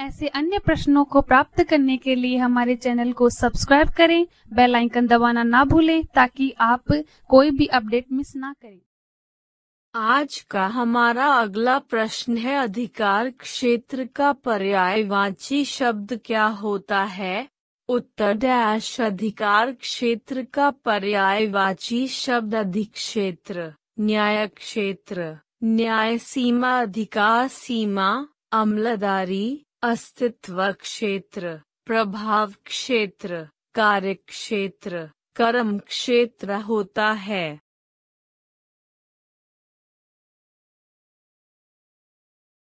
ऐसे अन्य प्रश्नों को प्राप्त करने के लिए हमारे चैनल को सब्सक्राइब करें बेल आइकन दबाना ना भूलें ताकि आप कोई भी अपडेट मिस ना करें आज का हमारा अगला प्रश्न है अधिकार क्षेत्र का पर्यायवाची शब्द क्या होता है उत्तर डैश अधिकार क्षेत्र का पर्यायवाची शब्द अधिक्षेत्र न्याय क्षेत्र न्याय सीमा अधिकार सीमा अमलदारी अस्तित्व क्षेत्र प्रभाव क्षेत्र कार्य क्षेत्र कर्म क्षेत्र होता है